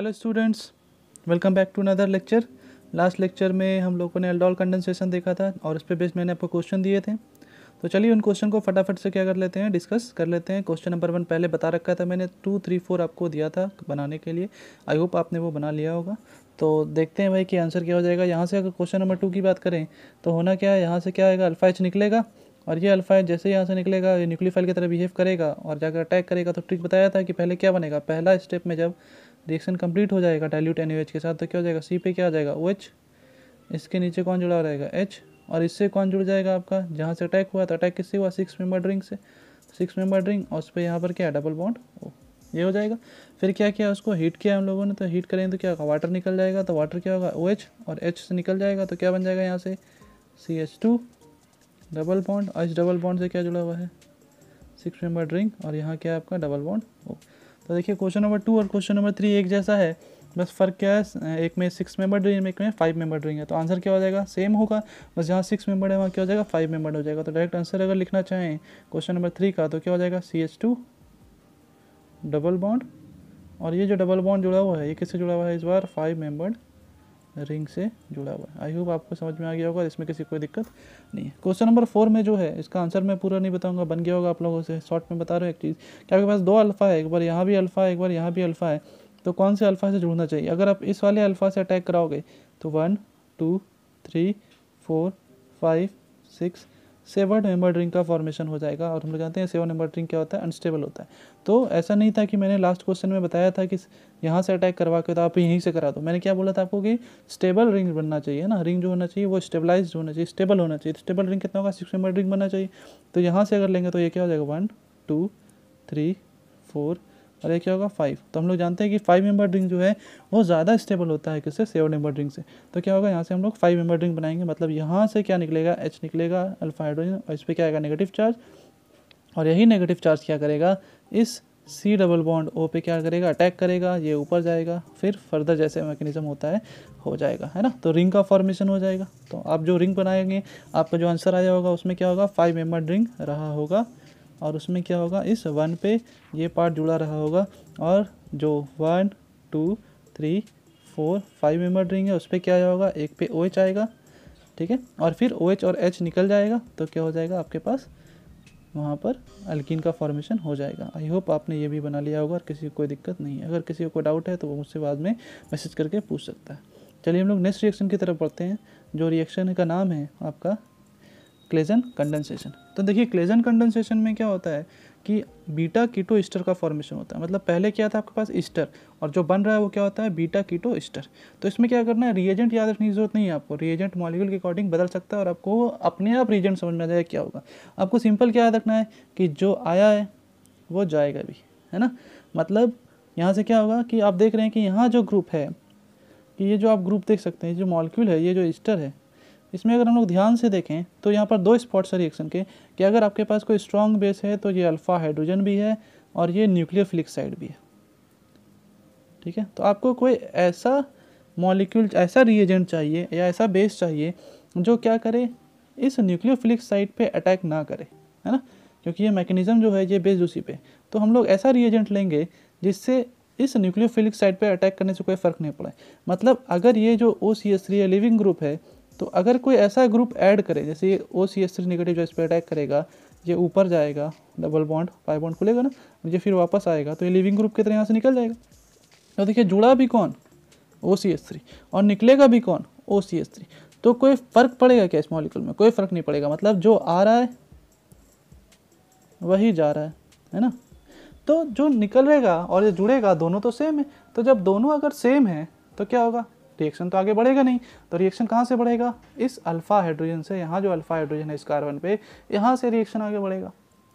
hello students welcome back to another lecture last lecture में हम लोगों ने एल्डोल कंडेंसेशन देखा था और उस पर बेस मैंने आपको क्वेश्चन दिए थे तो चलिए उन क्वेश्चन को फटाफट से क्या कर लेते हैं डिस्कस कर लेते हैं क्वेश्चन नंबर वन पहले बता रखा था मैंने टू थ्री फोर आपको दिया था बनाने के लिए आई होप आपने वो बना लिया होगा तो देखते हैं भाई कि आंसर क्या हो जाएगा यहाँ से अगर क्वेश्चन नंबर टू की बात करें तो होना क्या है यहाँ से क्या आएगा अल्फा एच निकलेगा और ये अल्फा एच जैसे यहाँ से निकलेगा ये न्यूक्लियोफाइल की तरह बिहेव करेगा और जाकर अटैक करेगा तो ट्रिक बताया था कि पहले क्या बनेगा पहला स्टेप में जब रिएक्शन कंप्लीट हो जाएगा डाइल्यूट एन के साथ तो क्या हो जाएगा सी पे क्या आ जाएगा ओ OH, इसके नीचे कौन जुड़ा रहेगा एच और इससे कौन जुड़ जाएगा आपका जहाँ से अटैक हुआ तो अटैक किससे हुआ सिक्स मेंबर ड्रिंक से सिक्स मेंबर ड्रिंक और उस पर यहाँ पर क्या है डबल बॉन्ड ओ ये हो जाएगा फिर क्या किया उसको हीट किया हम लोगों ने तो हीट करेंगे तो क्या होगा वाटर निकल जाएगा तो वाटर क्या होगा ओ OH, और एच से निकल जाएगा तो क्या बन जाएगा यहाँ से C H two double bond और इस डबल बॉन्ड से क्या जुड़ा हुआ है सिक्स मेंबर ड्रिंक और यहाँ क्या है आपका डबल बॉन्ड ओ तो देखिए क्वेश्चन नंबर टू और क्वेश्चन नंबर थ्री एक जैसा है बस फ़र्क क्या है एक में सिक्स मेंबर ड्रिंग एक में फाइव मेंबर ड्रिंग है तो आंसर क्या हो जाएगा सेम होगा बस जहाँ सिक्स मेंबर है वहाँ क्या हो जाएगा फाइव मेंबर हो जाएगा तो डायरेक्ट आंसर अगर लिखना चाहें क्वेश्चन नंबर थ्री का तो क्या हो जाएगा C H two double bond और ये जो डबल बॉन्ड जुड़ा हुआ है ये किससे जुड़ा हुआ है इस बार फाइव मेंबर्ड रिंग से जुड़ा हुआ है आई होप आपको समझ में आ गया होगा इसमें किसी कोई दिक्कत नहीं है क्वेश्चन नंबर फोर में जो है इसका आंसर मैं पूरा नहीं बताऊंगा बन गया होगा आप लोगों से शॉर्ट में बता रहे हो एक चीज़ क्या आपके पास दो अल्फ़ा है एक बार यहाँ भी अल्फ़ा है एक बार यहाँ भी अल्फ़ा है तो कौन से अल्फ़ा से जुड़ना चाहिए अगर आप इस वाले अल्फ़ा से अटैक कराओगे तो one two three four five six सेवर्ड नंबर ड्रिंक का फॉर्मेशन हो जाएगा और हम लोग जानते हैं सेवन नंबर ड्रिंग क्या होता है अनस्टेबल होता है तो ऐसा नहीं था कि मैंने लास्ट क्वेश्चन में बताया था कि यहाँ से अटैक करवा के तो आप यहीं से करा दो मैंने क्या बोला था आपको कि स्टेबल रिंग बनना चाहिए ना रिंग जो होना चाहिए वो स्टेबलाइज होना चाहिए स्टेबल होना चाहिए स्टेबल तो रिंग कितना होगा सिक्स नंबर ड्रिंक बनना चाहिए तो यहाँ से अगर लेंगे तो ये क्या हो जाएगा वन टू थ्री फोर और ये क्या होगा फाइव तो हम लोग जानते हैं कि फाइव मेंबर ड्रिंक जो है वो ज़्यादा स्टेबल होता है किससे सेवन मेंबर ड्रिंक से तो क्या होगा यहाँ से हम लोग फाइव मेंबर ड्रिंक बनाएंगे मतलब यहाँ से क्या निकलेगा एच निकलेगा अल्फा हाइड्रोजन और इस पर क्या आएगा नेगेटिव चार्ज और यही नेगेटिव चार्ज क्या करेगा इस सी डबल बॉन्ड ओ पे क्या करेगा अटैक करेगा ये ऊपर जाएगा फिर फर्दर जैसे मैकेनिज्म होता है हो जाएगा है ना तो रिंग का फॉर्मेशन हो जाएगा तो आप जो रिंग बनाएंगे आपका जो आंसर आया होगा उसमें क्या होगा फाइव मेंबर रिंग रहा होगा और उसमें क्या होगा इस वन पे ये पार्ट जुड़ा रहा होगा और जो one two three four five member ring है उस पर क्या होगा एक पे ओ OH एच आएगा ठीक है और फिर ओ OH एच और एच निकल जाएगा तो क्या हो जाएगा आपके पास वहाँ पर अल्किन का फॉर्मेशन हो जाएगा आई होप आपने ये भी बना लिया होगा और किसी को कोई दिक्कत नहीं है अगर किसी को कोई डाउट है तो वो मुझसे बाद में मैसेज करके पूछ सकता है चलिए हम लोग नेक्स्ट रिएक्शन की तरफ बढ़ते हैं जो रिएक्शन का नाम है आपका क्लेजन कंडेंसेशन तो देखिए क्लेजन कंडेंसेशन में क्या होता है कि बीटा कीटो ईस्टर का फॉर्मेशन होता है मतलब पहले क्या था आपके पास ईस्टर और जो बन रहा है वो क्या होता है बीटा कीटो ईस्टर तो इसमें क्या करना है रिएजेंट याद रखने की जरूरत नहीं है आपको रिएजेंट मॉलिक्यूल के अकॉर्डिंग बदल सकता है और आपको अपने आप रिएजेंट समझ में आ जाएगा क्या होगा आपको सिंपल क्या याद रखना है कि जो आया है वो जाएगा भी है ना मतलब यहाँ से क्या होगा कि आप देख रहे हैं कि यहाँ जो ग्रुप है कि ये जो आप ग्रुप देख सकते हैं जो मॉलिक्यूल है ये जो ईस्टर है इसमें अगर हम लोग ध्यान से देखें तो यहाँ पर दो स्पॉट्स है रिएक्शन के कि अगर आपके पास कोई स्ट्रॉन्ग बेस है तो ये अल्फ़ा हाइड्रोजन भी है और ये न्यूक्लियर फ्लिक्साइड भी है ठीक है तो आपको कोई ऐसा मॉलिक्यूल ऐसा रिएजेंट चाहिए या ऐसा बेस चाहिए जो क्या करे इस न्यूक्लियर फ्लिक्स साइड पे अटैक ना करे है ना क्योंकि ये मैकेनिज्म जो है ये बेस दूसरी पे तो हम लोग ऐसा रिएजेंट लेंगे जिससे इस न्यूक्लियर फिलिक साइड पे अटैक करने से कोई फ़र्क नहीं पड़ा मतलब अगर ये जो O C S three leaving group है तो अगर कोई ऐसा ग्रुप ऐड करे जैसे O C S three negative जो इस पर अटैक करेगा ये ऊपर जाएगा डबल बॉन्ड फाइव बॉन्ड खुलेगा ना ये फिर वापस आएगा तो ये लिविंग ग्रुप की तरह यहाँ से निकल जाएगा तो देखिए जुड़ा भी कौन ओ सी एस थ्री और निकलेगा भी कौन ओ सी एस थ्री तो कोई फ़र्क पड़ेगा क्या इस मॉलिक्यूल में कोई फ़र्क नहीं पड़ेगा मतलब जो आ रहा है वही जा रहा है है ना तो जो निकलेगा और ये जुड़ेगा दोनों तो सेम है तो जब दोनों अगर सेम है तो क्या होगा रिएक्शन तो आगे बढ़ेगा नहीं तो रिएक्शन कहाँ से बढ़ेगा इस अल्फ़ा हाइड्रोजन से यहाँ जो अल्फ़ा हाइड्रोजन है इस कार्बन पे यहाँ से रिएक्शन आगे बढ़ेगा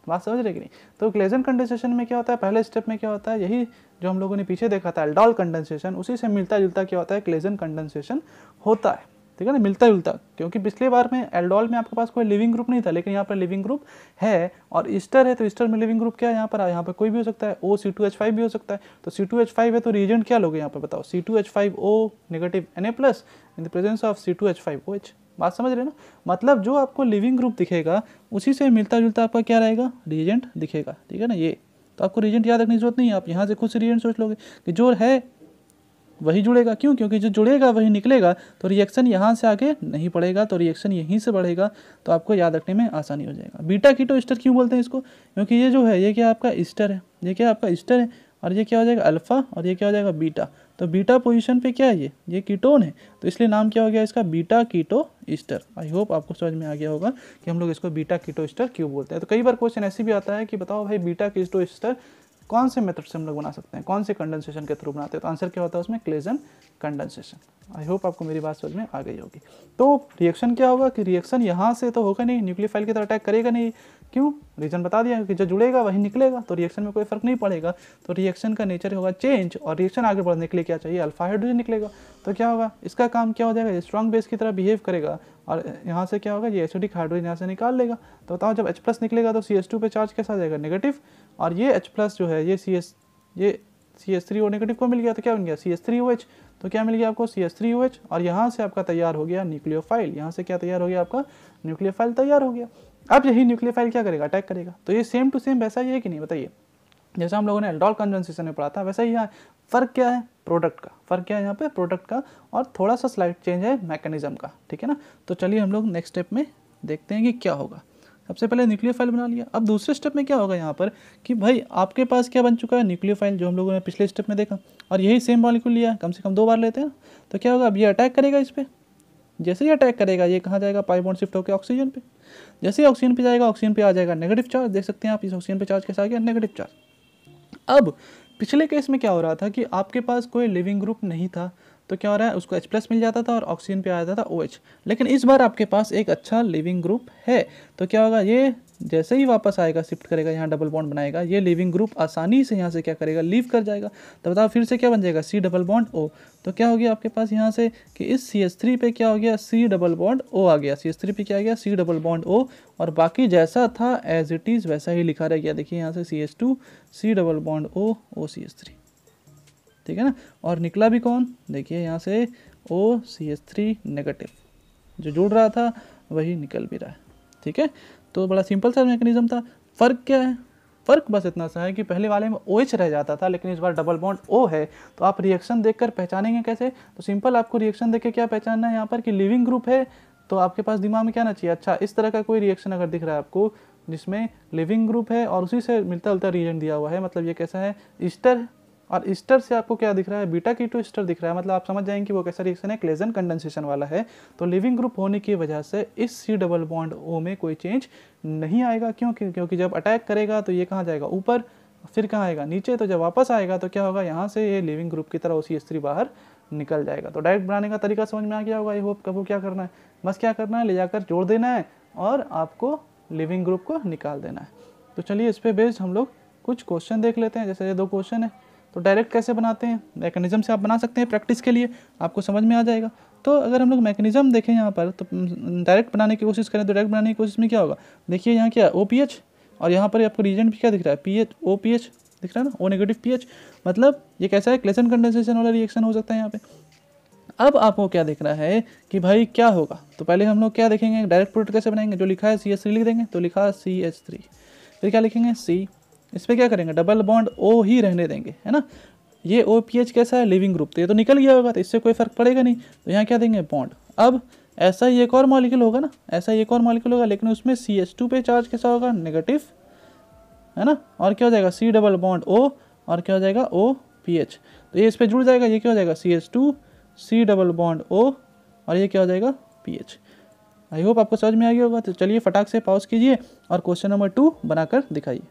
बात समझ रहे कि नहीं तो ग्लेजन कंडेंसेशन में क्या होता है पहले स्टेप में क्या होता है यही जो हम लोगों ने पीछे देखा था एल्डॉल कंडेंसेशन उसी से मिलता जुलता क्या होता है ग्लेजन कंडेंसेशन होता है ठीक है ना मिलता जुलता क्योंकि पिछले बार में एल्डोल में आपके पास कोई लिविंग ग्रुप नहीं था लेकिन यहाँ पर लिविंग ग्रुप है और ईस्टर है तो ईस्टर में लिविंग ग्रुप क्या है यहाँ पर यहाँ पर कोई भी हो सकता है O C two H five भी हो सकता है तो सी टू एच फाइव है तो रीजेंट क्या लोगे यहाँ पर बताओ C two H five O negative N A plus in the presence of C two H five O H बात समझ रहे ना मतलब जो आपको लिविंग ग्रुप दिखेगा उसी से मिलता जुलता आपका क्या रहेगा रीजेंट दिखेगा ठीक है ना ये तो आपको रीजेंट याद रखने की जरूरत नहीं है आप यहाँ से खुद से रिएजेंट सोच लोगे कि जो है वही जुड़ेगा क्यों क्योंकि जो जुड़ेगा वही निकलेगा तो रिएक्शन यहाँ से आगे नहीं पड़ेगा तो रिएक्शन यहीं से बढ़ेगा तो आपको याद रखने में आसानी हो जाएगा बीटा कीटो स्टर क्यों बोलते हैं इसको क्योंकि ये जो है ये क्या आपका ईस्टर है ये क्या आपका ईस्टर है और ये क्या हो जाएगा अल्फ़ा और ये क्या हो जाएगा बीटा तो बीटा पोजिशन पे क्या है ये ये कीटोन है तो इसलिए नाम क्या हो गया इसका beta keto ester I hope आपको समझ में आ गया होगा कि हम लोग इसको बीटा कीटो ईस्टर क्यों बोलते हैं तो कई बार क्वेश्चन ऐसे भी आता है कि बताओ भाई बीटा कीटो ईस्टर कौन से मेथड से हम लोग बना सकते हैं कौन से कंडेंसेशन के थ्रू बनाते हैं तो आंसर क्या होता है उसमें क्लेजन कंडेंसेशन आई होप आपको मेरी बात समझ में आ गई होगी तो रिएक्शन क्या होगा कि रिएक्शन यहाँ से तो होगा नहीं फाइल की तरह अटैक करेगा नहीं क्यों रीज़न बता दिया कि जो जुड़ेगा वही निकलेगा तो रिएक्शन में कोई फर्क नहीं पड़ेगा तो रिएक्शन का नेचर होगा चेंज और रिएक्शन आगे बढ़ने के लिए क्या चाहिए अल्फा हाइड्रोजन निकलेगा तो क्या होगा इसका काम क्या हो जाएगा स्ट्रॉन्ग बेस की तरह बिहेव करेगा और यहाँ से क्या होगा ये एसिडिक हाइड्रोजन यहाँ से निकाल लेगा तो बताओ जब एच प्लस निकलेगा तो सी एस टू पर चार्ज कैसा आ जाएगा नेगेटिव और ये एच प्लस जो है ये सी एस ये C S three O negative को मिल गया तो क्या बन गया C S three O H तो क्या मिल गया आपको C S three O H और यहाँ से आपका तैयार हो गया न्यूक्लियोफाइल यहाँ से क्या तैयार हो गया आपका न्यूक्लियोफाइल तैयार हो गया अब यही न्यूक्लियोफाइल क्या करेगा अटैक करेगा तो ये सेम टू सेम वैसा ही है कि नहीं बताइए जैसा हम लोगों ने एल्डोल कंजन में पढ़ा था वैसा ही यहाँ फ़र्क क्या है प्रोडक्ट का फ़र्क क्या है यहाँ पे प्रोडक्ट का और थोड़ा सा स्लाइड चेंज है मैकेनिज्म का ठीक है ना तो चलिए हम लोग नेक्स्ट स्टेप में देखते हैं कि क्या होगा सबसे पहले न्यूक्लियोफाइल बना लिया अब दूसरे स्टेप में क्या होगा यहाँ पर कि भाई आपके पास क्या बन चुका है न्यूक्लियोफाइल जो हम लोगों ने पिछले स्टेप में देखा और यही सेम मॉलिक्यूल लिया कम से कम दो बार लेते हैं तो क्या होगा अब ये अटैक करेगा इस पर जैसे ही अटैक करेगा ये कहाँ जाएगा पाई बॉन्ड शिफ्ट होकर ऑक्सीजन पे जैसे ही ऑक्सीजन पे जाएगा ऑक्सीजन पे आ जाएगा नेगेटिव चार्ज देख सकते हैं आप इस ऑक्सीजन पे चार्ज कैसे आ गया नेगेटिव चार्ज अब पिछले केस में क्या हो रहा था कि आपके पास कोई लिविंग ग्रुप नहीं था तो क्या हो रहा है उसको H प्लस मिल जाता था और ऑक्सीजन पे आ जाता था OH लेकिन इस बार आपके पास एक अच्छा लिविंग ग्रुप है तो क्या होगा ये जैसे ही वापस आएगा शिफ्ट करेगा यहाँ डबल बॉन्ड बनाएगा ये लिविंग ग्रुप आसानी से यहाँ से क्या करेगा लीव कर जाएगा तो बताओ फिर से क्या बन जाएगा सी डबल बॉन्ड ओ तो क्या हो गया आपके पास यहाँ से कि इस सी एस थ्री पे क्या हो गया सी डबल बॉन्ड ओ आ गया सी एस थ्री पे क्या आ गया सी डबल बॉन्ड ओ और बाकी जैसा था एज इट इज़ वैसा ही लिखा रह गया देखिए यहाँ से C S two C double bond O O C S three ठीक है ना और निकला भी कौन देखिए यहाँ से O C S three negative जो जुड़ रहा था वही निकल भी रहा है ठीक है तो बड़ा सिंपल सा मैकेनिज्म था फ़र्क क्या है फ़र्क बस इतना सा है कि पहले वाले में ओ एच रह जाता था लेकिन इस बार डबल बॉन्ड ओ है तो आप रिएक्शन देखकर पहचानेंगे कैसे तो सिंपल आपको रिएक्शन देख के क्या पहचानना है यहाँ पर कि लिविंग ग्रुप है तो आपके पास दिमाग में क्या ना चाहिए अच्छा इस तरह का कोई रिएक्शन अगर दिख रहा है आपको जिसमें लिविंग ग्रुप है और उसी से मिलता जुलता रीजन दिया हुआ है मतलब ये कैसा है ईस्टर और ईस्टर से आपको क्या दिख रहा है बीटा की टू ईस्टर दिख रहा है मतलब आप समझ जाएंगे कि वो कैसा रिएक्शन है क्लेजन कंडेंसेशन वाला है तो लिविंग ग्रुप होने की वजह से इस सी डबल बॉन्ड ओ में कोई चेंज नहीं आएगा क्यों क्योंकि जब अटैक करेगा तो ये कहाँ जाएगा ऊपर फिर कहाँ आएगा नीचे तो जब वापस आएगा तो क्या होगा यहाँ से ये लिविंग ग्रुप की तरह उसी स्त्री बाहर निकल जाएगा तो डायरेक्ट बनाने का तरीका समझ में आ गया होगा आई होप कब क्या करना है बस क्या करना है ले जाकर जोड़ देना है और आपको लिविंग ग्रुप को निकाल देना है तो चलिए इस पर बेस्ड हम लोग कुछ क्वेश्चन देख लेते हैं जैसे ये दो क्वेश्चन है तो डायरेक्ट कैसे बनाते हैं मैकेनिज्म से आप बना सकते हैं प्रैक्टिस के लिए आपको समझ में आ जाएगा तो अगर हम लोग मैकेनिज्म देखें यहाँ पर तो डायरेक्ट बनाने की कोशिश करें तो डायरेक्ट बनाने की कोशिश में क्या होगा देखिए यहाँ क्या ओ पी एच और यहाँ पर आपको रीजन भी क्या दिख रहा है P H O P H दिख रहा है ना ओ नेगेटिव पी एच मतलब ये कैसा है क्लेसन कंडेंसेशन वाला रिएक्शन हो सकता है यहाँ पर अब आपको क्या रहा है कि भाई क्या होगा तो पहले हम लोग क्या देखेंगे डायरेक्ट प्रोडक्ट कैसे बनाएंगे जो लिखा है सी एस थ्री लिख देंगे तो लिखा सी एस थ्री फिर क्या लिखेंगे सी इस पर क्या करेंगे डबल बॉन्ड ओ ही रहने देंगे है ना ये ओ पी एच कैसा है लिविंग ग्रुप तो ये तो निकल गया होगा तो इससे कोई फर्क पड़ेगा नहीं तो यहाँ क्या देंगे बॉन्ड अब ऐसा ही एक और मॉलिक्यूल होगा ना ऐसा ही एक और मॉलिक्यूल होगा लेकिन उसमें सी एच टू पे चार्ज कैसा होगा नेगेटिव है ना और क्या हो जाएगा सी डबल बॉन्ड ओ और क्या हो जाएगा ओ पी एच तो ये इस पर जुड़ जाएगा ये क्या हो जाएगा C H two C double bond O और ये क्या हो जाएगा पी एच आई होप आपको समझ में आ गया होगा तो चलिए फटाक से पॉज कीजिए और क्वेश्चन नंबर टू बनाकर दिखाइए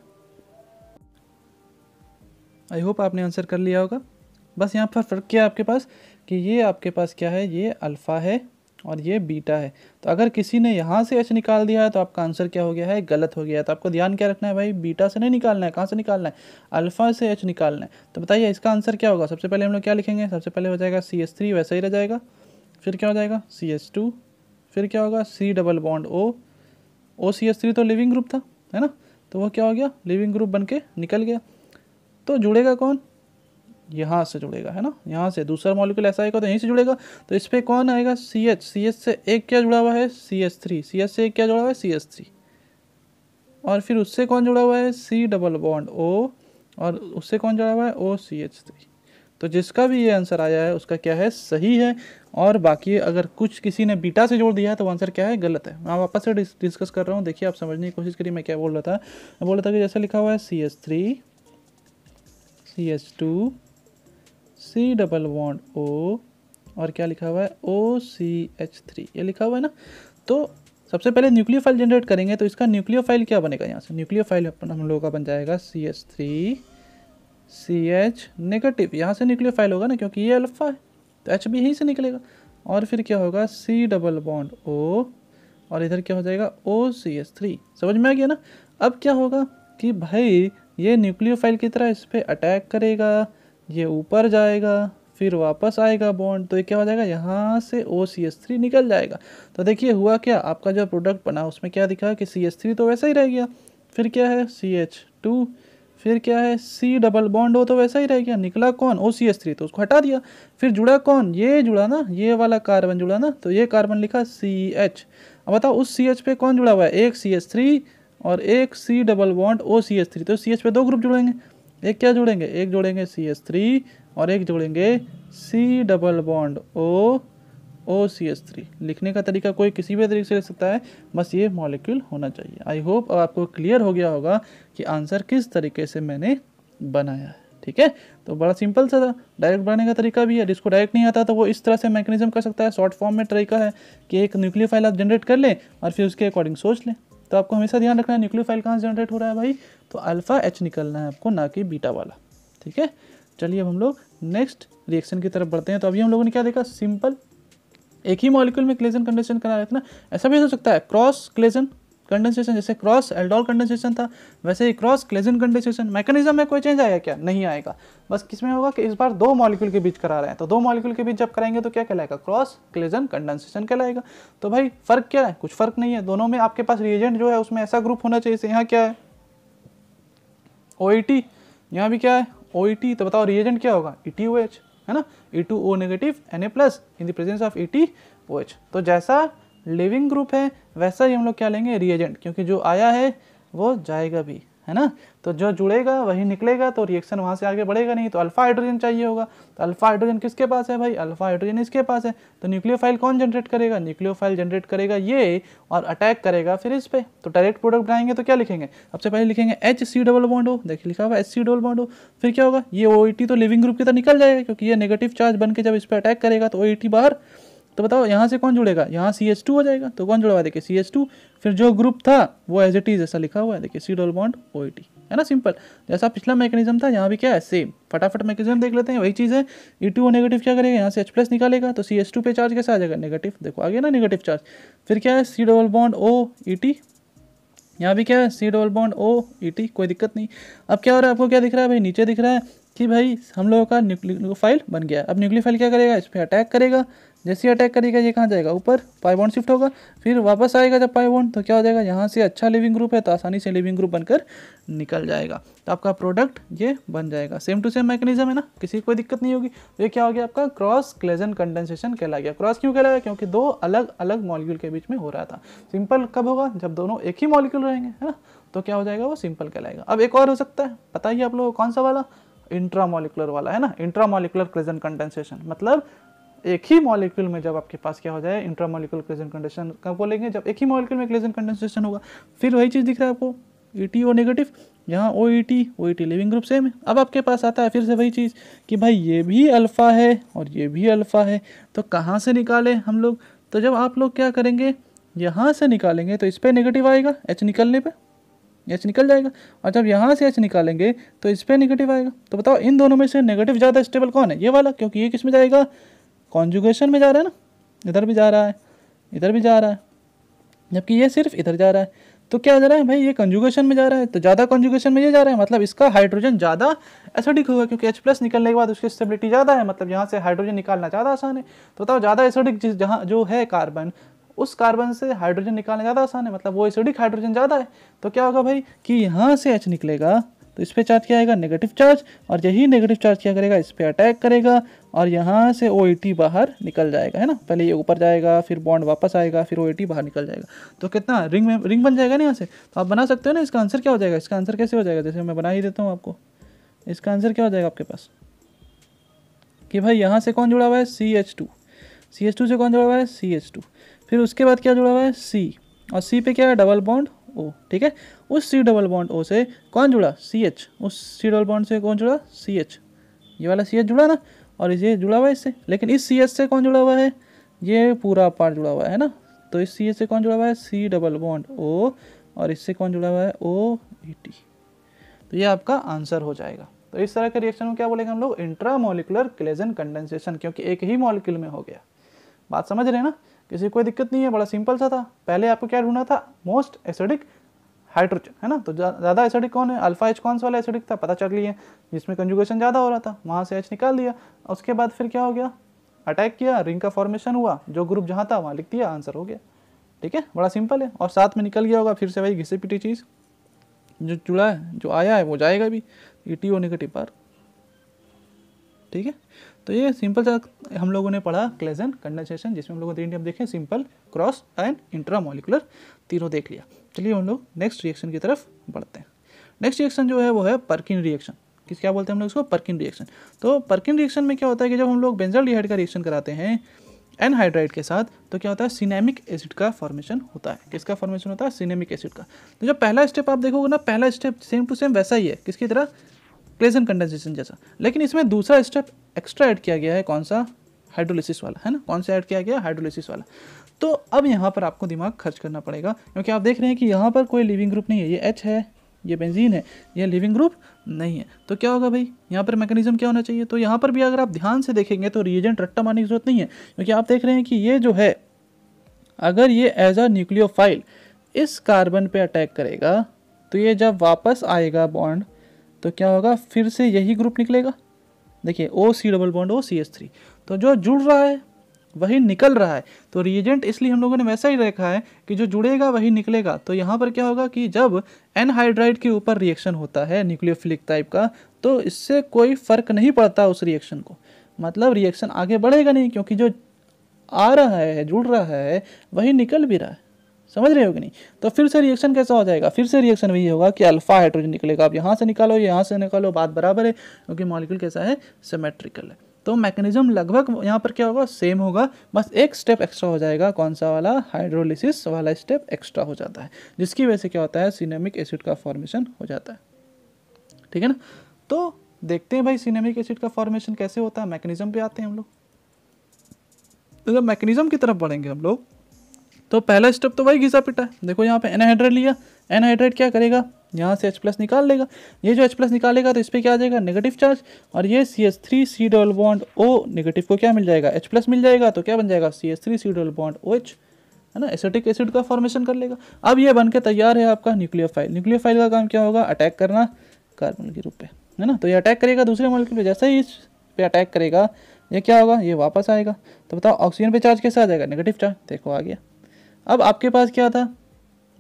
आई होप आपने आंसर कर लिया होगा बस यहाँ पर फ़र्क क्या है आपके पास कि ये आपके पास क्या है ये अल्फ़ा है और ये बीटा है तो अगर किसी ने यहाँ से एच निकाल दिया है तो आपका आंसर क्या हो गया है गलत हो गया है तो आपको ध्यान क्या रखना है भाई बीटा से नहीं निकालना है कहाँ से निकालना है अल्फ़ा से एच निकालना है तो बताइए इसका आंसर क्या होगा सबसे पहले हम लोग क्या लिखेंगे सबसे पहले हो जाएगा सी एस थ्री वैसा ही रह जाएगा फिर क्या हो जाएगा सी एस टू फिर क्या होगा C double bond O O C S three तो लिविंग ग्रुप था है ना तो वह क्या हो गया लिविंग ग्रुप बन के निकल गया तो जुड़ेगा कौन यहाँ से जुड़ेगा है ना यहाँ से दूसरा मॉलिक्यूल ऐसा आएगा तो यहीं से जुड़ेगा तो इस पर कौन आएगा सी एच सी एच से एक क्या जुड़ा हुआ है C H three C H से एक क्या जुड़ा हुआ है सी एच थ्री और फिर उससे कौन जुड़ा हुआ है सी डबल बॉन्ड ओ और उससे कौन जुड़ा हुआ है ओ सी एच थ्री तो जिसका भी ये आंसर आया है उसका क्या है सही है और बाकी अगर कुछ किसी ने बीटा से जोड़ दिया है तो आंसर क्या है गलत है मैं वापस से डिस्कस कर रहा हूँ देखिए आप समझने की कोशिश करिए मैं क्या बोल रहा था मैं बोल रहा था कि जैसे लिखा हुआ है C H three C S two C double bond O और क्या लिखा हुआ है ओ सी एच थ्री ये लिखा हुआ है ना तो सबसे पहले न्यूक्लियो फाइल जनरेट करेंगे तो इसका न्यूक्लियो फाइल क्या बनेगा यहाँ से न्यूक्लियो फाइल हम लोगों का बन जाएगा C S three C H negative यहाँ से न्यूक्लियो फाइल होगा ना क्योंकि ये अल्फ़ा है तो एच भी यहीं से निकलेगा और फिर क्या होगा सी डबल बॉन्ड ओ और इधर क्या हो जाएगा ओ सी एस थ्री समझ में आ गया ना अब क्या होगा कि भाई ये न्यूक्लियोफाइल की तरह इस पर अटैक करेगा ये ऊपर जाएगा फिर वापस आएगा बॉन्ड तो ये क्या हो जाएगा यहाँ से ओ सी एस थ्री निकल जाएगा तो देखिए हुआ क्या आपका जो प्रोडक्ट बना उसमें क्या दिखा कि सी एस थ्री तो वैसा ही रह गया फिर क्या है सी एच टू फिर क्या है सी डबल बॉन्ड हो तो वैसा ही रह गया निकला कौन ओ सी एस थ्री तो उसको हटा दिया फिर जुड़ा कौन ये जुड़ा ना ये वाला कार्बन जुड़ा ना तो ये कार्बन लिखा सी एच अब बताओ उस सी एच पे कौन जुड़ा हुआ है एक सी एस थ्री और एक C double bond O C S three तो सी एच पे दो ग्रुप जुड़ेंगे एक क्या जुड़ेंगे एक जोड़ेंगे सी एस थ्री और एक जोड़ेंगे C double bond O O C S three लिखने का तरीका कोई किसी भी तरीके से लिख सकता है बस ये मॉलिक्यूल होना चाहिए आई होप अब आपको क्लियर हो गया होगा कि आंसर किस तरीके से मैंने बनाया है ठीक है तो बड़ा सिंपल सा था डायरेक्ट बनाने का तरीका भी है जिसको डायरेक्ट नहीं आता तो वो इस तरह से मैकेनिज्म कर सकता है शॉर्ट फॉर्म में तरीका है कि एक न्यूक्लियर फाइल आप जनरेट कर लें और फिर उसके अकॉर्डिंग सोच लें तो आपको हमेशा ध्यान रखना है फाइल कहाँ जनरेट हो रहा है भाई तो अल्फ़ा एच निकलना है आपको ना कि बीटा वाला ठीक है चलिए अब हम लोग नेक्स्ट रिएक्शन की तरफ बढ़ते हैं तो अभी हम लोगों ने क्या देखा सिंपल एक ही मॉलिक्यूल में क्लेजन कंडीशन करा रहे थे ना ऐसा भी हो सकता है क्रॉस क्लेजन कंडेंसेशन जैसे क्रॉस एल्डोल कंडेंसेशन था वैसे ही क्रॉस क्लेजन कंडेंसेशन मैकेनिज्म में कोई चेंज आया क्या नहीं आएगा बस किसमें होगा कि इस बार दो मॉलिक्यूल के बीच करा रहे हैं तो दो मॉलिक्यूल के बीच जब कराएंगे तो क्या कहलाएगा क्रॉस क्लेजन कंडेंसेशन कहलाएगा तो भाई फर्क क्या है कुछ फर्क नहीं है दोनों में आपके पास रिएजेंट जो है उसमें ऐसा ग्रुप होना चाहिए यहाँ क्या है ओ ई टी यहाँ भी क्या है ओ ई टी तो बताओ रिएजेंट क्या होगा ई टी ओ एच है ना E two O negative N A plus in the presence of E T O H तो जैसा लिविंग ग्रुप है वैसा ही हम लोग क्या लेंगे रिएजेंट क्योंकि जो आया है वो जाएगा भी है ना तो जो जुड़ेगा वही निकलेगा तो रिएक्शन वहाँ से आगे बढ़ेगा नहीं तो अल्फा हाइड्रोजन चाहिए होगा तो अल्फा हाइड्रोजन किसके पास है भाई अल्फा हाइड्रोजन इसके पास है तो न्यूक्लियोफाइल कौन जनरेट करेगा न्यूक्लियोफाइल जनरेट करेगा ये और अटैक करेगा फिर इस पर तो डायरेक्ट प्रोडक्ट बनाएंगे तो क्या लिखेंगे सबसे पहले लिखेंगे एच सी डबल बॉन्ड हो देखिए लिखा हुआ एच सी डबल बॉन्ड हो फिर क्या होगा ये ओ e तो लिविंग ग्रुप की तो निकल जाएगा क्योंकि ये नेगेटिव चार्ज बन के जब इस पर अटैक करेगा तो ओ e बाहर तो बताओ यहाँ से कौन जुड़ेगा यहाँ सी टू हो जाएगा तो कौन जुड़ा हुआ देखिए सी टू फिर जो ग्रुप था वो एज इट इज ऐसा लिखा हुआ है देखिए सी डॉल बॉन्ड ओ है ना सिंपल जैसा पिछला मैकेनिज्म था यहाँ भी क्या है सेम फटाफट मैकेनिज्म देख लेते हैं वही चीज़ है ई टू नेगेटिव क्या करेगा यहाँ से एच प्लस निकालेगा तो सी टू पे चार्ज कैसे आ जाएगा नेगेटिव देखो आगे ना नेगेटिव चार्ज फिर क्या है C double bond O E T यहाँ भी क्या है C double bond O E T कोई दिक्कत नहीं अब क्या हो रहा है आपको क्या दिख रहा है भाई नीचे दिख रहा है कि भाई हम लोगों का फाइल बन गया अब फाइल क्या करेगा इस पर अटैक करेगा जैसे अटैक करेगा ये कहाँ जाएगा ऊपर पाइवॉन शिफ्ट होगा फिर वापस आएगा जब पाइवॉन तो क्या हो जाएगा यहाँ से अच्छा लिविंग ग्रुप है तो आसानी से लिविंग ग्रुप बनकर निकल जाएगा तो आपका प्रोडक्ट ये बन जाएगा सेम टू सेम मैकेनिज्म है ना किसी कोई दिक्कत नहीं होगी तो ये क्या हो गया आपका क्रॉस क्लेजन कंडेंसेशन कहला गया क्रॉस क्यों कहला गया क्योंकि दो अलग अलग मॉलिक्यूल के बीच में हो रहा था सिंपल कब होगा जब दोनों एक ही मॉलिक्यूल रहेंगे है ना तो क्या हो जाएगा वो सिंपल कहलाएगा अब एक और हो सकता है पता ही आप लोगों को कौन सा वाला इंट्रामोलिकुलर वाला है ना इंट्रामोलिकुलर क्लेजन कंडेंसेशन मतलब एक ही मॉलिक्यूल में जब आपके पास क्या हो जाए इंट्रा मॉलिक्यूल क्लेजन कंडीशन कब बोलेंगे जब एक ही मॉलिक्यूल में क्लेजन कंडेंसेशन होगा फिर वही चीज़ दिख रहा है आपको ई टी ओ नेगेटिव यहाँ O E T O E T leaving group same है अब आपके पास आता है फिर से वही चीज़ कि भाई ये भी अल्फ़ा है और ये भी अल्फ़ा है तो कहाँ से निकालें हम लोग तो जब आप लोग क्या करेंगे यहाँ से निकालेंगे तो इस पर नेगेटिव आएगा एच निकलने पर एच निकल जाएगा और जब यहाँ से एच निकालेंगे तो इस पर नेगेटिव आएगा तो बताओ इन दोनों में से नेगेटिव ज़्यादा स्टेबल कौन है ये वाला क्योंकि ये किस में जाएगा कॉन्जुगेशन में जा रहा है ना इधर भी जा रहा है इधर भी जा रहा है जबकि ये सिर्फ इधर जा रहा है तो क्या जा रहा है भाई ये कंजुगेशन में जा रहा है तो ज़्यादा कंजुगेशन में ये जा रहा है मतलब इसका हाइड्रोजन ज़्यादा एसिडिक होगा क्योंकि H प्लस निकलने के बाद उसकी स्टेबिलिटी ज़्यादा है मतलब यहाँ से हाइड्रोजन निकालना ज़्यादा आसान है तो बताओ ज़्यादा एसिडिक जिस जहाँ जो है कार्बन उस कार्बन से हाइड्रोजन निकालना ज़्यादा आसान है मतलब वो एसिडिक हाइड्रोजन ज़्यादा है तो क्या होगा भाई कि यहाँ से एच निकलेगा तो इस पर चार्ज क्या आएगा नेगेटिव चार्ज और यही नेगेटिव चार्ज क्या करेगा इस पर अटैक करेगा और यहाँ से ओ बाहर निकल जाएगा है ना पहले ये ऊपर जाएगा फिर बॉन्ड वापस आएगा फिर ओ बाहर निकल जाएगा तो कितना रिंग में रिंग बन जाएगा ना यहाँ से तो आप बना सकते हो ना इसका आंसर क्या हो जाएगा इसका आंसर कैसे हो जाएगा जैसे मैं बना ही देता हूँ आपको इसका आंसर क्या हो जाएगा आपके पास कि भाई यहाँ से कौन जुड़ा हुआ है C H two C H two से कौन जुड़ा हुआ है सी एच टू फिर उसके बाद क्या जुड़ा हुआ है सी और सी पे क्या है डबल बॉन्ड ओ ठीक है उस सी डबल बॉन्ड ओ से कौन जुड़ा सी एच उस सी डबल बॉन्ड से कौन जुड़ा सी एच ये वाला सी एच जुड़ा ना और ये जुड़ा हुआ है इससे लेकिन इस सी एच से कौन जुड़ा हुआ है ये पूरा पार्ट जुड़ा हुआ है ना तो इस सी एच से कौन जुड़ा हुआ है सी डबल बॉन्ड ओ और इससे कौन जुड़ा हुआ है ओ ई टी तो ये आपका आंसर हो जाएगा तो इस तरह के रिएक्शन में क्या बोलेंगे हम लोग इंट्रामोलिकुलर क्लेजन कंडेंसेशन क्योंकि एक ही मॉलिक्यूल में हो गया बात समझ रहे हैं ना किसी कोई दिक्कत नहीं है बड़ा सिंपल सा था पहले आपको क्या ढूंढना था मोस्ट एसिडिक हाइड्रोजन है ना तो ज़्यादा एसिडिक कौन है अल्फा एच कौन सा वाला एसिडिक था पता चल लिए जिसमें कंजुगेशन ज़्यादा हो रहा था वहाँ से एच निकाल दिया उसके बाद फिर क्या हो गया अटैक किया रिंग का फॉर्मेशन हुआ जो ग्रुप जहाँ था वहाँ लिख दिया आंसर हो गया ठीक है बड़ा सिंपल है और साथ में निकल गया होगा फिर से वही घिसे पिटी चीज़ जो चुड़ा है जो आया है वो जाएगा भी ई टी ओ निगेटिव पर ठीक है तो ये सिंपल सा हम लोगों ने पढ़ा क्लेजन कंडेंसेशन जिसमें हम लोगों ने तीन टाइप देखे सिंपल क्रॉस एंड इंट्रामोलिकुलर तीनों देख लिया चलिए हम लोग नेक्स्ट रिएक्शन की तरफ बढ़ते हैं नेक्स्ट रिएक्शन जो है वो है परकिन रिएक्शन किस क्या बोलते हैं हम लोग इसको परकिन रिएक्शन तो परकिन रिएक्शन में क्या होता है कि जब हम लोग बेंजल डिहाइड का रिएक्शन कराते हैं एनहाइड्राइड के साथ तो क्या होता है सिनेमिक एसिड का फॉर्मेशन होता है किसका फॉर्मेशन होता है सिनेमिक एसिड का तो जब पहला स्टेप आप देखोगे ना पहला स्टेप सेम टू सेम वैसा ही है किसकी तरह प्लेजन कंडेंसेशन जैसा लेकिन इसमें दूसरा स्टेप एक्स्ट्रा ऐड किया गया है कौन सा हाइड्रोलिसिस वाला है ना कौन सा ऐड किया गया हाइड्रोलिसिस वाला तो अब यहाँ पर आपको दिमाग खर्च करना पड़ेगा क्योंकि आप देख रहे हैं कि यहाँ पर कोई लिविंग ग्रुप नहीं है ये एच है ये बेंजीन है ये लिविंग ग्रुप नहीं है तो क्या होगा भाई यहाँ पर मैकेनिज्म क्या होना चाहिए तो यहाँ पर भी अगर आप ध्यान से देखेंगे तो रिएजेंट रट्टा मारने की जरूरत नहीं है क्योंकि आप देख रहे हैं कि ये जो है अगर ये एज अ न्यूक्लियोफाइल इस कार्बन पे अटैक करेगा तो ये जब वापस आएगा बॉन्ड तो क्या होगा फिर से यही ग्रुप निकलेगा देखिए O C double bond O C S three तो जो जुड़ रहा है वही निकल रहा है तो रिएजेंट इसलिए हम लोगों ने वैसा ही रखा है कि जो जुड़ेगा वही निकलेगा तो यहाँ पर क्या होगा कि जब एनहाइड्राइड के ऊपर रिएक्शन होता है न्यूक्लियोफिलिक टाइप का तो इससे कोई फर्क नहीं पड़ता उस रिएक्शन को मतलब रिएक्शन आगे बढ़ेगा नहीं क्योंकि जो आ रहा है जुड़ रहा है वही निकल भी रहा है समझ रहे हो कि नहीं तो फिर से रिएक्शन कैसा हो जाएगा फिर से रिएक्शन वही होगा कि अल्फा हाइड्रोजन निकलेगा आप यहाँ से निकालो यहाँ से निकालो बात बराबर है क्योंकि मॉलिक्यूल कैसा है सिमेट्रिकल है तो मैकेनिज्म लगभग यहाँ पर क्या होगा सेम होगा बस एक स्टेप एक्स्ट्रा हो जाएगा कौन सा वाला हाइड्रोलिसिस वाला स्टेप एक्स्ट्रा हो जाता है जिसकी वजह से क्या होता है सिनेमिक एसिड का फॉर्मेशन हो जाता है ठीक है ना तो देखते हैं भाई सिनेमिक एसिड का फॉर्मेशन कैसे होता है मैकेनिज्म पे आते हैं हम लोग तो जब मैकेनिज्म की तरफ बढ़ेंगे हम लोग तो पहला स्टेप तो वही घिसा पिटा है देखो यहाँ पे एनहाइड्रेट लिया एनाहाइड्रेट क्या करेगा यहाँ से H प्लस निकाल लेगा ये जो H प्लस निकालेगा तो इस पर क्या आ जाएगा नेगेटिव चार्ज और ये C S three C double bond O negative को क्या मिल जाएगा H प्लस मिल जाएगा तो क्या बन जाएगा C S three C double bond O H है ना एसिटिक एसिड का फॉर्मेशन कर लेगा अब ये बन के तैयार है आपका न्यूक्लियर फाइल न्यूक्लियर फाइल का काम क्या होगा अटैक करना कार्बन के रूप में है ना तो ये अटैक करेगा दूसरे मॉलिक्यूल पर जैसे ही इस पर अटैक करेगा ये क्या होगा ये वापस आएगा तो बताओ ऑक्सीजन पे चार्ज कैसे आ जाएगा नेगेटिव चार्ज देखो आ गया अब आपके पास क्या था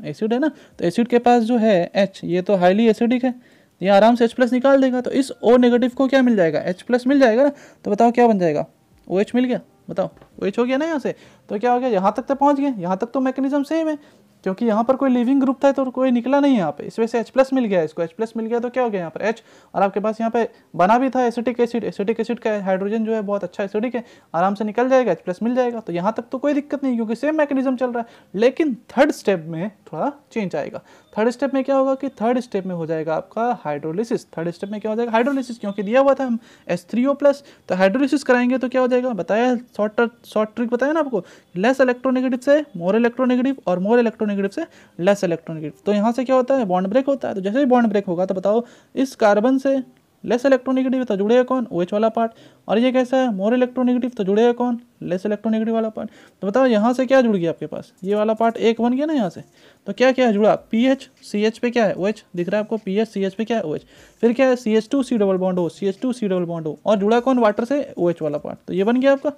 एसिड है ना तो एसिड के पास जो है एच ये तो हाईली एसिडिक है ये आराम से एच प्लस निकाल देगा तो इस ओ नेगेटिव को क्या मिल जाएगा एच प्लस मिल जाएगा ना तो बताओ क्या बन जाएगा ओ OH एच मिल गया बताओ ओ OH एच हो गया ना यहाँ से तो क्या हो गया यहाँ तक तो पहुँच गए यहाँ तक तो मैकेनिज्म सेम है क्योंकि यहाँ पर कोई लिविंग ग्रुप था तो कोई निकला नहीं यहाँ पे इस वजह से H प्लस मिल गया इसको H प्लस मिल गया तो क्या हो गया यहाँ पर H और आपके पास यहाँ पे बना भी था एसिटिक एसिड एसिटिक एसिड का हाइड्रोजन जो है बहुत अच्छा एसिडिक है आराम से निकल जाएगा H प्लस मिल जाएगा तो यहाँ तक तो कोई दिक्कत नहीं क्योंकि सेम मैकेनिज्म चल रहा है लेकिन थर्ड स्टेप में थोड़ा चेंज आएगा थर्ड स्टेप में क्या होगा कि थर्ड स्टेप में हो जाएगा आपका हाइड्रोलिसिस थर्ड स्टेप में क्या हो जाएगा हाइड्रोलिसिस क्योंकि दिया हुआ था हम एस प्लस तो हाइड्रोलिसिस कराएंगे तो क्या हो जाएगा बताया शॉर्ट शॉर्ट ट्रिक बताया ना आपको लेस इलेक्ट्रोनेगेटिव से मोर इलेक्ट्रोनेगेटिव और मोर इलेक्ट्रोनेगेटिव इलेक्ट्रॉनिक से लेस इलेक्ट्रॉनिक तो यहाँ से क्या होता है बॉन्ड ब्रेक होता है तो जैसे ही बॉन्ड ब्रेक होगा तो बताओ इस कार्बन से लेस इलेक्ट्रोनिगेटिव तो जुड़ेगा कौन ओएच वाला पार्ट और ये कैसा है मोर इलेक्ट्रोनिगेटिव तो जुड़ेगा कौन लेस इलेक्ट्रोनिगेटिव वाला पार्ट तो बताओ यहाँ से क्या जुड़ गया आपके पास ये वाला पार्ट एक बन गया ना यहाँ से तो क्या क्या है जुड़ा पी एच सी एच पे क्या है ओ एच दिख रहा है आपको पी एच सी एच पे क्या है ओ एच फिर क्या है C H two C double bond हो C H two C double bond हो और जुड़ा कौन वाटर से ओ एच वाला पार्ट तो ये बन गया आपका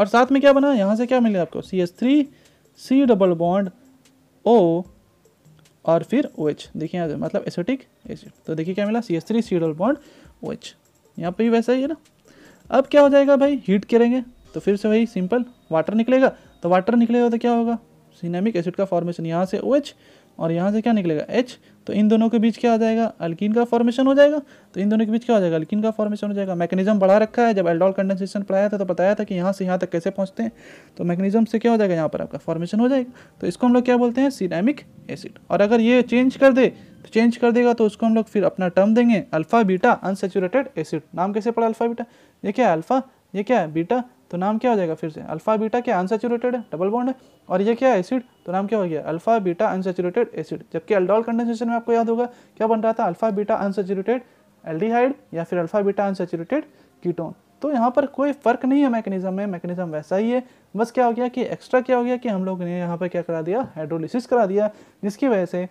और साथ में क्या बना यहाँ से क्या मिले आपको C H three C double bond O और फिर ओ एच देखिए यहाँ मतलब एसिटिक एसिड तो देखिए क्या मिला C S three C double bond O H यहाँ पर भी वैसा ही है ना अब क्या हो जाएगा भाई हीट करेंगे तो फिर से वही सिंपल वाटर निकलेगा तो वाटर निकलेगा तो क्या होगा सिनेमिक एसिड का फॉर्मेशन यहाँ से ओ OH, और यहाँ से क्या निकलेगा एच तो इन दोनों के बीच क्या आ जाएगा अल्किन का फॉर्मेशन हो जाएगा तो इन दोनों के बीच क्या हो जाएगा अल्किन का फॉर्मेशन हो जाएगा मैकेनिज्म बढ़ा रखा है जब एल्डोल कंडेंसेशन पढ़ाया था तो बताया था कि यहाँ से यहाँ तक कैसे पहुँचते हैं तो मैकेनिज्म से क्या हो जाएगा यहाँ पर आपका फॉर्मेशन हो जाएगा तो इसको हम लोग क्या बोलते हैं सीनेमिक एसिड और अगर ये चेंज कर दे तो चेंज कर देगा तो उसको हम लोग फिर अपना टर्म देंगे अल्फ़ा बीटा अनसेचुरेटेड एसिड नाम कैसे पड़ा अल्फ़ा बीटा ये क्या है अल्फ़ा ये क्या है बीटा तो नाम क्या हो जाएगा फिर से अल्फ़ा बीटा क्या अनसेचुरेटेड है डबल बॉन्ड है और ये क्या है एसिड तो नाम क्या हो गया अल्फ़ा बीटा अनसेचुरेटेड एसिड जबकि अल्डोल कंडेंसेशन में आपको याद होगा क्या बन रहा था अल्फ़ा बीटा अनसेचुरेटेड एल्डिहाइड या फिर अल्फ़ा बीटा अनसेचुरेटेड कीटोन तो यहाँ पर कोई फ़र्क नहीं है मैकेनिज्म में मैकेनिज्म वैसा ही है बस क्या हो गया कि एक्स्ट्रा क्या हो गया कि हम लोग ने यहाँ पर क्या करा दिया हाइड्रोलिसिस करा दिया जिसकी वजह से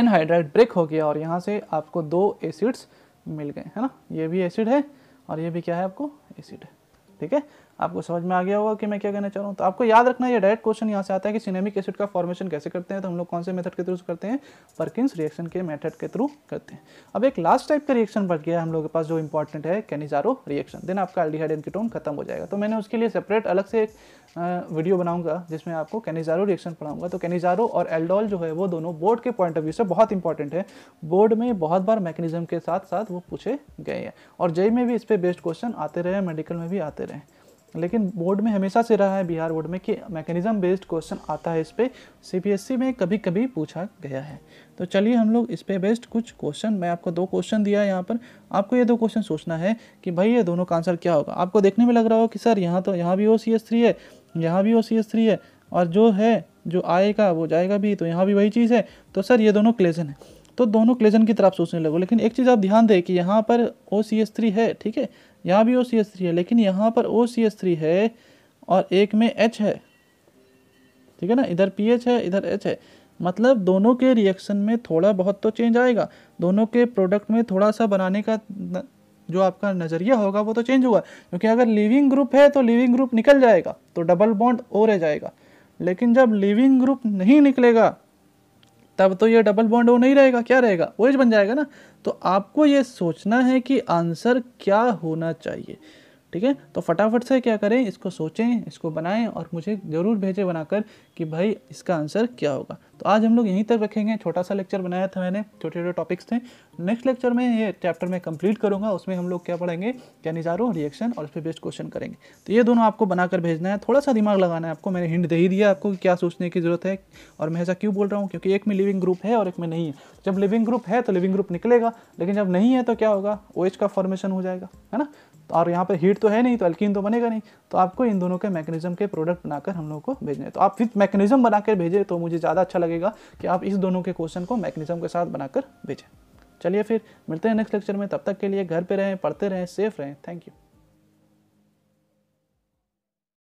एनहाइड्राइड ब्रेक हो गया और यहाँ से आपको दो एसिड्स मिल गए है ना ये भी एसिड है और ये भी क्या है आपको एसिड है ठीक है आपको समझ में आ गया होगा कि मैं क्या कहना चाह रहा हूँ तो आपको याद रखना ये डायरेक्ट क्वेश्चन यहाँ से आता है कि सिनेमिक एसिड का फॉर्मेशन कैसे करते हैं तो हम लोग कौन से मेथड के थ्रू करते हैं परकिंस रिएक्शन के मेथड के थ्रू करते हैं अब एक लास्ट टाइप का रिएक्शन बच गया हम लोग के पास जो इंपॉर्टेंट है कैनिजारो रिएक्शन देन आपका अल्डीहाइड एनकेटोन खत्म हो जाएगा तो मैंने उसके लिए सेपरेट अलग से एक वीडियो बनाऊंगा जिसमें आपको कैनिजारो रिएक्शन पढ़ाऊंगा तो कैनिजारो और एल्डोल जो है वो दोनों बोर्ड के पॉइंट ऑफ व्यू से बहुत इंपॉर्टेंट है बोर्ड में बहुत बार मैकेनिज्म के साथ साथ वो पूछे गए हैं और जय में भी इस पर बेस्ड क्वेश्चन आते रहे मेडिकल में भी आते रहे लेकिन बोर्ड में हमेशा से रहा है बिहार बोर्ड में कि मैकेनिज्म बेस्ड क्वेश्चन आता है इस पर सी में कभी कभी पूछा गया है तो चलिए हम लोग इस पर बेस्ड कुछ क्वेश्चन मैं आपको दो क्वेश्चन दिया है यहाँ पर आपको ये दो क्वेश्चन सोचना है कि भाई ये दोनों का आंसर क्या होगा आपको देखने में लग रहा हो कि सर यहाँ तो यहाँ भी ओ सी एस थ्री है यहाँ भी ओ सी एस थ्री है और जो है जो आएगा वो जाएगा भी तो यहाँ भी वही चीज़ है तो सर ये दोनों क्लेजन है तो दोनों क्लेजन की तरफ सोचने लगो लेकिन एक चीज़ आप ध्यान दें कि यहाँ पर ओ सी एस थ्री है ठीक है यहाँ भी ओ सी एस थ्री है लेकिन यहाँ पर ओ सी एस थ्री है और एक में एच है ठीक है ना इधर पी एच है इधर एच है मतलब दोनों के रिएक्शन में थोड़ा बहुत तो चेंज आएगा दोनों के प्रोडक्ट में थोड़ा सा बनाने का जो आपका नज़रिया होगा वो तो चेंज होगा क्योंकि अगर लिविंग ग्रुप है तो लिविंग ग्रुप निकल जाएगा तो डबल बॉन्ड ओ रह जाएगा लेकिन जब लिविंग ग्रुप नहीं निकलेगा तब तो ये डबल बॉन्ड वो नहीं रहेगा क्या रहेगा ओ बन जाएगा ना तो आपको ये सोचना है कि आंसर क्या होना चाहिए ठीक है तो फटाफट से क्या करें इसको सोचें इसको बनाएं और मुझे ज़रूर भेजें बनाकर कि भाई इसका आंसर क्या होगा तो आज हम लोग यहीं तक रखेंगे छोटा सा लेक्चर बनाया था मैंने छोटे छोटे टॉपिक्स थे नेक्स्ट लेक्चर में ये चैप्टर में कंप्लीट करूंगा उसमें हम लोग क्या पढ़ेंगे क्या निजारो रिएक्शन और उस पर बेस्ट क्वेश्चन करेंगे तो ये दोनों आपको बनाकर भेजना है थोड़ा सा दिमाग लगाना है आपको मैंने हिंट दे ही दिया आपको क्या सोचने की ज़रूरत है और मैं ऐसा क्यों बोल रहा हूँ क्योंकि एक में लिविंग ग्रुप है और एक में नहीं है जब लिविंग ग्रुप है तो लिविंग ग्रुप निकलेगा लेकिन जब नहीं है तो क्या होगा ओ का फॉर्मेशन हो जाएगा है ना तो और यहाँ पर हीट तो है नहीं तो अल्किन तो बनेगा नहीं तो आपको इन दोनों के मैकेनिज्म के प्रोडक्ट बनाकर हम लोगों को भेजने तो आप विथ मैकेनिज्म बनाकर भेजें तो मुझे ज़्यादा अच्छा लगेगा कि आप इस दोनों के क्वेश्चन को मैकेनिज्म के साथ बनाकर भेजें चलिए फिर मिलते हैं नेक्स्ट लेक्चर में तब तक के लिए घर पर रहें पढ़ते रहें सेफ रहें थैंक यू